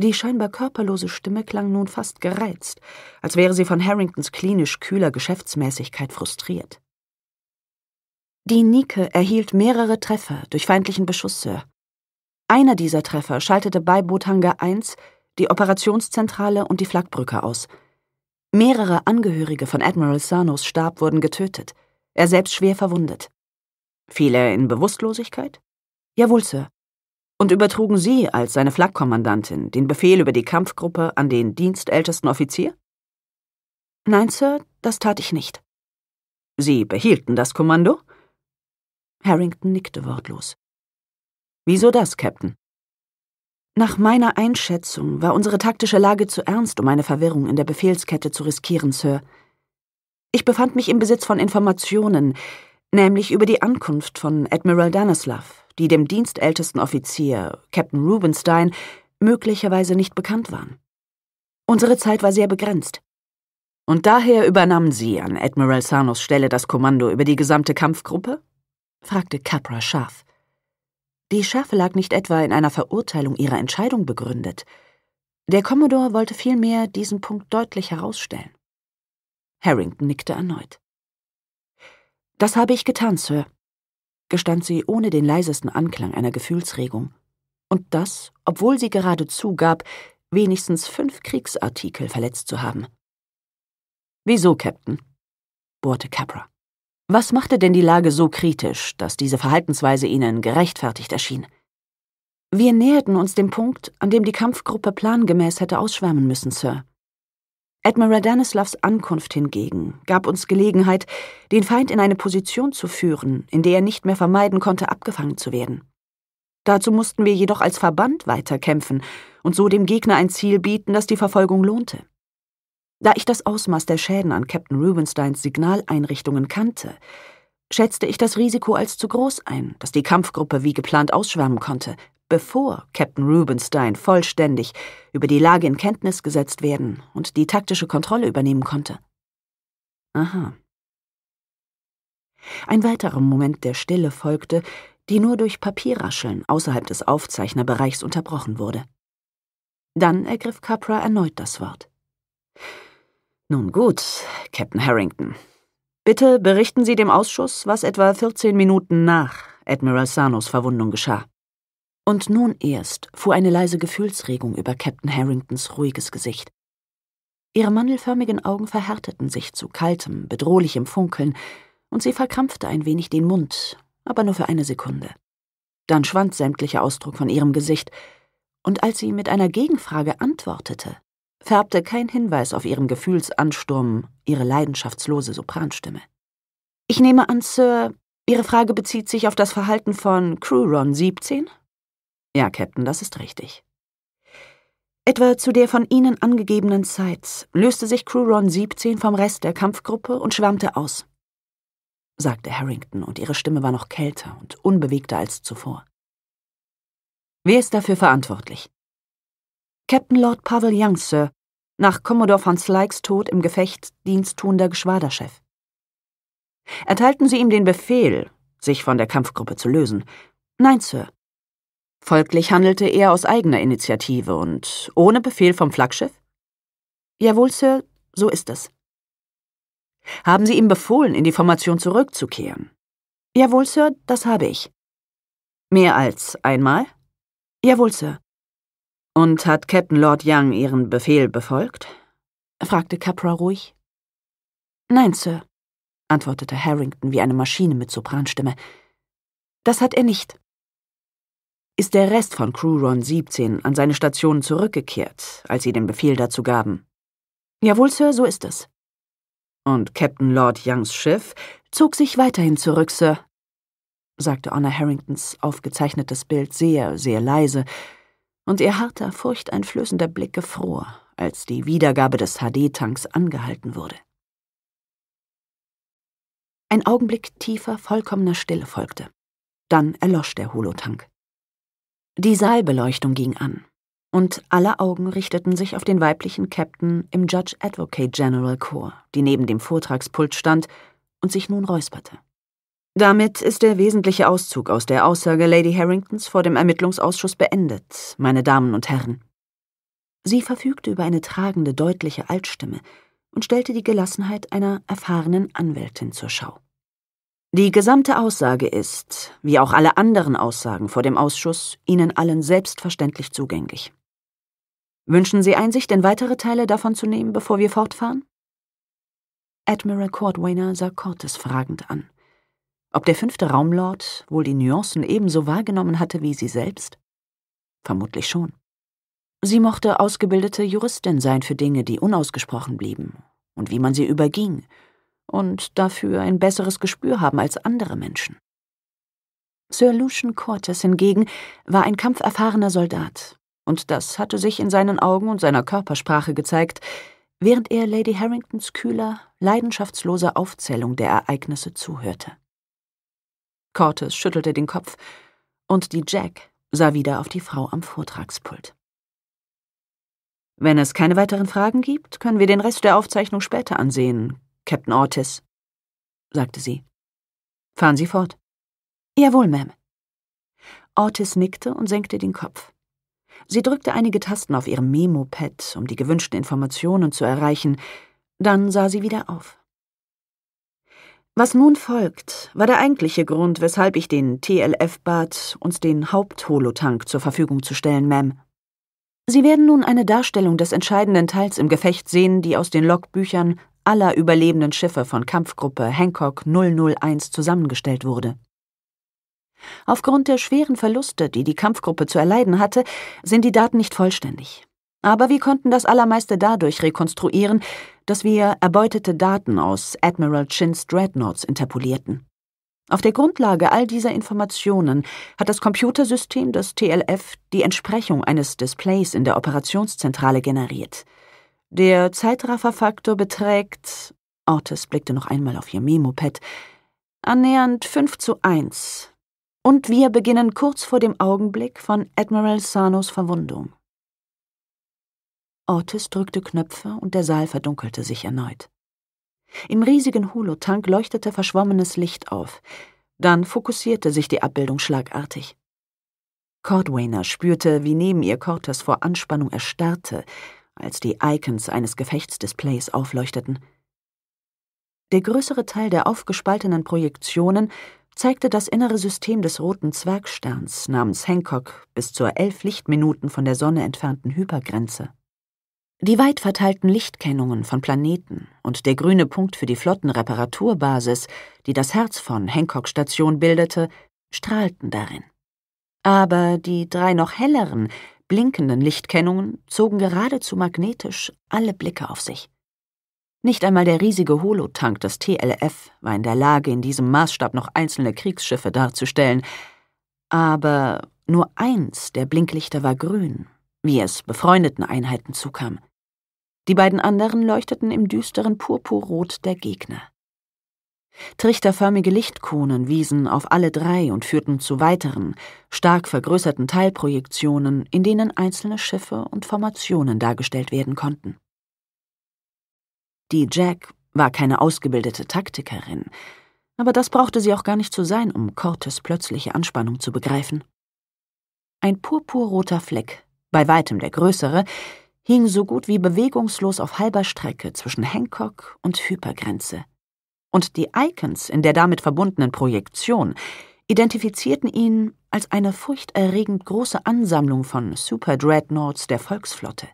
Die scheinbar körperlose Stimme klang nun fast gereizt, als wäre sie von Harringtons klinisch kühler Geschäftsmäßigkeit frustriert. Die Nike erhielt mehrere Treffer durch feindlichen Beschuss, Sir. Einer dieser Treffer schaltete bei Bothanger 1 die Operationszentrale und die Flakbrücke aus. Mehrere Angehörige von Admiral Sarnos Stab wurden getötet, er selbst schwer verwundet. Fiel er in Bewusstlosigkeit? Jawohl, Sir und übertrugen Sie als seine Flakkommandantin den Befehl über die Kampfgruppe an den dienstältesten Offizier? Nein, Sir, das tat ich nicht. Sie behielten das Kommando? Harrington nickte wortlos. Wieso das, Captain? Nach meiner Einschätzung war unsere taktische Lage zu ernst, um eine Verwirrung in der Befehlskette zu riskieren, Sir. Ich befand mich im Besitz von Informationen, nämlich über die Ankunft von Admiral Danislav, die dem dienstältesten Offizier, Captain Rubenstein, möglicherweise nicht bekannt waren. Unsere Zeit war sehr begrenzt. Und daher übernahmen sie an Admiral Sarnos Stelle das Kommando über die gesamte Kampfgruppe? fragte Capra scharf. Die Schärfe lag nicht etwa in einer Verurteilung ihrer Entscheidung begründet. Der Kommodor wollte vielmehr diesen Punkt deutlich herausstellen. Harrington nickte erneut. Das habe ich getan, Sir, gestand sie ohne den leisesten Anklang einer Gefühlsregung. Und das, obwohl sie gerade zugab, wenigstens fünf Kriegsartikel verletzt zu haben. Wieso, Captain? bohrte Capra. Was machte denn die Lage so kritisch, dass diese Verhaltensweise Ihnen gerechtfertigt erschien? Wir näherten uns dem Punkt, an dem die Kampfgruppe plangemäß hätte ausschwärmen müssen, Sir. Admiral Danislavs Ankunft hingegen gab uns Gelegenheit, den Feind in eine Position zu führen, in der er nicht mehr vermeiden konnte, abgefangen zu werden. Dazu mussten wir jedoch als Verband weiterkämpfen und so dem Gegner ein Ziel bieten, das die Verfolgung lohnte. Da ich das Ausmaß der Schäden an Captain Rubensteins Signaleinrichtungen kannte, schätzte ich das Risiko als zu groß ein, dass die Kampfgruppe wie geplant ausschwärmen konnte, Bevor Captain Rubenstein vollständig über die Lage in Kenntnis gesetzt werden und die taktische Kontrolle übernehmen konnte. Aha. Ein weiterer Moment der Stille folgte, die nur durch Papierrascheln außerhalb des Aufzeichnerbereichs unterbrochen wurde. Dann ergriff Capra erneut das Wort. Nun gut, Captain Harrington. Bitte berichten Sie dem Ausschuss, was etwa 14 Minuten nach Admiral Sarnos Verwundung geschah. Und nun erst fuhr eine leise Gefühlsregung über Captain Harringtons ruhiges Gesicht. Ihre mandelförmigen Augen verhärteten sich zu kaltem, bedrohlichem Funkeln, und sie verkrampfte ein wenig den Mund, aber nur für eine Sekunde. Dann schwand sämtlicher Ausdruck von ihrem Gesicht, und als sie mit einer Gegenfrage antwortete, färbte kein Hinweis auf ihren Gefühlsansturm ihre leidenschaftslose Sopranstimme. Ich nehme an, Sir, Ihre Frage bezieht sich auf das Verhalten von Crewron 17? Ja, Captain, das ist richtig. Etwa zu der von Ihnen angegebenen Zeit löste sich Cruron 17 vom Rest der Kampfgruppe und schwärmte aus, sagte Harrington, und ihre Stimme war noch kälter und unbewegter als zuvor. Wer ist dafür verantwortlich? Captain Lord Pavel Young, Sir, nach Commodore von Slykes Tod im Gefecht diensttuender Geschwaderchef. Erteilten Sie ihm den Befehl, sich von der Kampfgruppe zu lösen? Nein, Sir. Folglich handelte er aus eigener Initiative und ohne Befehl vom Flaggschiff? Jawohl, Sir, so ist es. Haben Sie ihm befohlen, in die Formation zurückzukehren? Jawohl, Sir, das habe ich. Mehr als einmal? Jawohl, Sir. Und hat Captain Lord Young Ihren Befehl befolgt? fragte Capra ruhig. Nein, Sir, antwortete Harrington wie eine Maschine mit Sopranstimme. Das hat er nicht ist der Rest von Crew Ron 17 an seine Station zurückgekehrt, als sie den Befehl dazu gaben. Jawohl, Sir, so ist es. Und Captain Lord Youngs Schiff zog sich weiterhin zurück, Sir, sagte Honor Harringtons aufgezeichnetes Bild sehr, sehr leise, und ihr harter, furchteinflößender Blick gefror, als die Wiedergabe des HD-Tanks angehalten wurde. Ein Augenblick tiefer, vollkommener Stille folgte. Dann erlosch der Holotank. Die Saalbeleuchtung ging an, und alle Augen richteten sich auf den weiblichen Captain im Judge Advocate General Corps, die neben dem Vortragspult stand und sich nun räusperte. Damit ist der wesentliche Auszug aus der Aussage Lady Harringtons vor dem Ermittlungsausschuss beendet, meine Damen und Herren. Sie verfügte über eine tragende, deutliche Altstimme und stellte die Gelassenheit einer erfahrenen Anwältin zur Schau. Die gesamte Aussage ist, wie auch alle anderen Aussagen vor dem Ausschuss, Ihnen allen selbstverständlich zugänglich. Wünschen Sie Einsicht in weitere Teile davon zu nehmen, bevor wir fortfahren? Admiral Cordwainer sah Cortes fragend an. Ob der fünfte Raumlord wohl die Nuancen ebenso wahrgenommen hatte wie sie selbst? Vermutlich schon. Sie mochte ausgebildete Juristin sein für Dinge, die unausgesprochen blieben und wie man sie überging und dafür ein besseres Gespür haben als andere Menschen. Sir Lucian Cortes hingegen war ein kampferfahrener Soldat, und das hatte sich in seinen Augen und seiner Körpersprache gezeigt, während er Lady Harringtons kühler, leidenschaftsloser Aufzählung der Ereignisse zuhörte. Cortes schüttelte den Kopf, und die Jack sah wieder auf die Frau am Vortragspult. Wenn es keine weiteren Fragen gibt, können wir den Rest der Aufzeichnung später ansehen, Captain Ortiz, sagte sie. Fahren Sie fort. Jawohl, Ma'am. Ortiz nickte und senkte den Kopf. Sie drückte einige Tasten auf ihrem Memo-Pad, um die gewünschten Informationen zu erreichen, dann sah sie wieder auf. Was nun folgt, war der eigentliche Grund, weshalb ich den tlf bat, uns den Hauptholotank zur Verfügung zu stellen, Ma'am. Sie werden nun eine Darstellung des entscheidenden Teils im Gefecht sehen, die aus den Logbüchern aller überlebenden Schiffe von Kampfgruppe Hancock 001 zusammengestellt wurde. Aufgrund der schweren Verluste, die die Kampfgruppe zu erleiden hatte, sind die Daten nicht vollständig. Aber wir konnten das Allermeiste dadurch rekonstruieren, dass wir erbeutete Daten aus Admiral Chins Dreadnoughts interpolierten. Auf der Grundlage all dieser Informationen hat das Computersystem des TLF die Entsprechung eines Displays in der Operationszentrale generiert – der Zeitrafferfaktor beträgt, Ortes blickte noch einmal auf ihr Memopad, annähernd 5 zu 1. Und wir beginnen kurz vor dem Augenblick von Admiral Sanos Verwundung. Ortis drückte Knöpfe und der Saal verdunkelte sich erneut. Im riesigen Holotank leuchtete verschwommenes Licht auf. Dann fokussierte sich die Abbildung schlagartig. Cordwainer spürte, wie neben ihr Cortes vor Anspannung erstarrte, als die Icons eines Gefechtsdisplays aufleuchteten. Der größere Teil der aufgespaltenen Projektionen zeigte das innere System des roten Zwergsterns namens Hancock bis zur elf Lichtminuten von der Sonne entfernten Hypergrenze. Die weit verteilten Lichtkennungen von Planeten und der grüne Punkt für die Flottenreparaturbasis, die das Herz von Hancock Station bildete, strahlten darin. Aber die drei noch helleren, blinkenden Lichtkennungen zogen geradezu magnetisch alle Blicke auf sich. Nicht einmal der riesige Holotank des TLF war in der Lage, in diesem Maßstab noch einzelne Kriegsschiffe darzustellen, aber nur eins der Blinklichter war grün, wie es befreundeten Einheiten zukam. Die beiden anderen leuchteten im düsteren Purpurrot der Gegner. Trichterförmige Lichtkonen wiesen auf alle drei und führten zu weiteren, stark vergrößerten Teilprojektionen, in denen einzelne Schiffe und Formationen dargestellt werden konnten. Die Jack war keine ausgebildete Taktikerin, aber das brauchte sie auch gar nicht zu sein, um Cortes plötzliche Anspannung zu begreifen. Ein purpurroter Fleck, bei weitem der größere, hing so gut wie bewegungslos auf halber Strecke zwischen Hancock und Hypergrenze und die Icons in der damit verbundenen Projektion identifizierten ihn als eine furchterregend große Ansammlung von Super-Dreadnoughts der Volksflotte.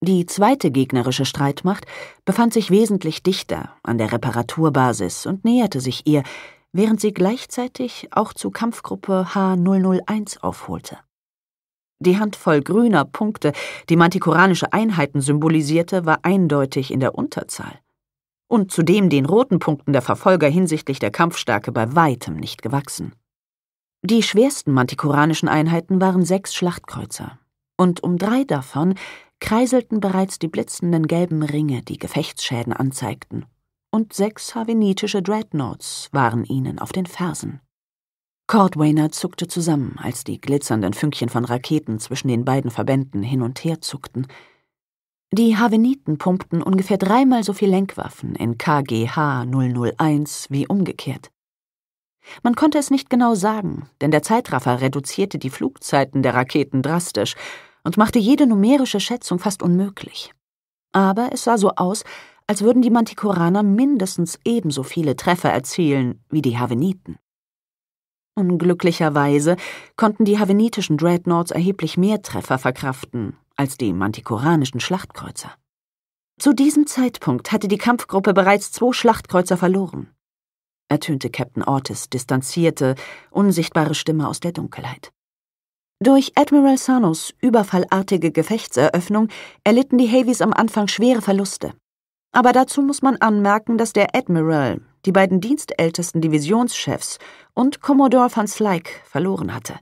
Die zweite gegnerische Streitmacht befand sich wesentlich dichter an der Reparaturbasis und näherte sich ihr, während sie gleichzeitig auch zu Kampfgruppe H001 aufholte. Die Handvoll grüner Punkte, die mantikoranische Einheiten symbolisierte, war eindeutig in der Unterzahl und zudem den roten Punkten der Verfolger hinsichtlich der Kampfstärke bei weitem nicht gewachsen. Die schwersten mantikoranischen Einheiten waren sechs Schlachtkreuzer, und um drei davon kreiselten bereits die blitzenden gelben Ringe, die Gefechtsschäden anzeigten, und sechs havenitische Dreadnoughts waren ihnen auf den Fersen. Cordwainer zuckte zusammen, als die glitzernden Fünkchen von Raketen zwischen den beiden Verbänden hin und her zuckten, die Haveniten pumpten ungefähr dreimal so viel Lenkwaffen in KGH 001 wie umgekehrt. Man konnte es nicht genau sagen, denn der Zeitraffer reduzierte die Flugzeiten der Raketen drastisch und machte jede numerische Schätzung fast unmöglich. Aber es sah so aus, als würden die Mantikoraner mindestens ebenso viele Treffer erzielen wie die Haveniten. Unglücklicherweise konnten die havenitischen Dreadnoughts erheblich mehr Treffer verkraften als dem antikoranischen Schlachtkreuzer. Zu diesem Zeitpunkt hatte die Kampfgruppe bereits zwei Schlachtkreuzer verloren, ertönte Captain Ortis distanzierte, unsichtbare Stimme aus der Dunkelheit. Durch Admiral Sanos überfallartige Gefechtseröffnung erlitten die Havies am Anfang schwere Verluste. Aber dazu muss man anmerken, dass der Admiral die beiden dienstältesten Divisionschefs und Commodore van Slyke verloren hatte.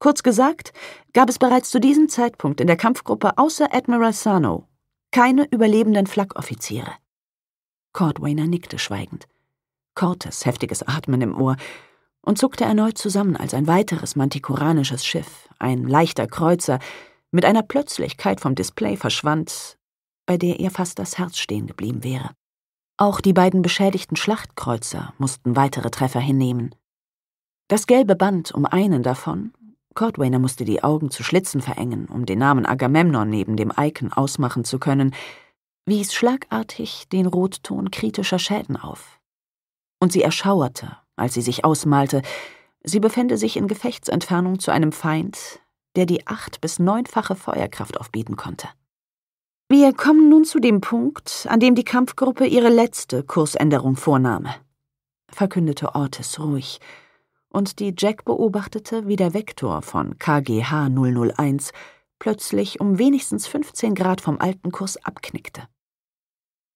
Kurz gesagt, gab es bereits zu diesem Zeitpunkt in der Kampfgruppe außer Admiral Sarno keine überlebenden Flakoffiziere. Cordwainer nickte schweigend. Cortes heftiges Atmen im Ohr und zuckte erneut zusammen, als ein weiteres mantikoranisches Schiff, ein leichter Kreuzer, mit einer Plötzlichkeit vom Display verschwand, bei der ihr fast das Herz stehen geblieben wäre. Auch die beiden beschädigten Schlachtkreuzer mussten weitere Treffer hinnehmen. Das gelbe Band um einen davon Cordwainer musste die Augen zu Schlitzen verengen, um den Namen Agamemnon neben dem Icon ausmachen zu können, wies schlagartig den Rotton kritischer Schäden auf. Und sie erschauerte, als sie sich ausmalte, sie befände sich in Gefechtsentfernung zu einem Feind, der die acht- bis neunfache Feuerkraft aufbieten konnte. Wir kommen nun zu dem Punkt, an dem die Kampfgruppe ihre letzte Kursänderung vornahme, verkündete Ortis ruhig und die Jack beobachtete, wie der Vektor von KGH 001 plötzlich um wenigstens 15 Grad vom alten Kurs abknickte.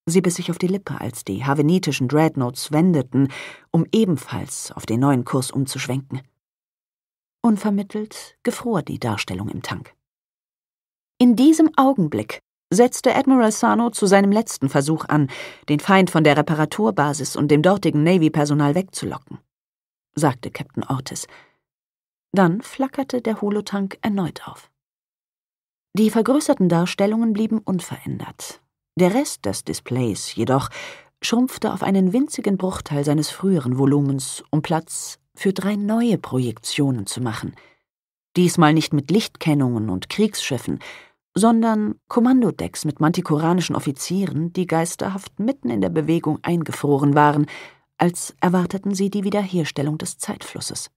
Sie biss sich auf die Lippe, als die havenitischen Dreadnoughts wendeten, um ebenfalls auf den neuen Kurs umzuschwenken. Unvermittelt gefror die Darstellung im Tank. In diesem Augenblick setzte Admiral Sano zu seinem letzten Versuch an, den Feind von der Reparaturbasis und dem dortigen Navy-Personal wegzulocken sagte Captain Ortiz. Dann flackerte der Holotank erneut auf. Die vergrößerten Darstellungen blieben unverändert. Der Rest des Displays jedoch schrumpfte auf einen winzigen Bruchteil seines früheren Volumens, um Platz für drei neue Projektionen zu machen. Diesmal nicht mit Lichtkennungen und Kriegsschiffen, sondern Kommandodecks mit mantikoranischen Offizieren, die geisterhaft mitten in der Bewegung eingefroren waren als erwarteten sie die Wiederherstellung des Zeitflusses.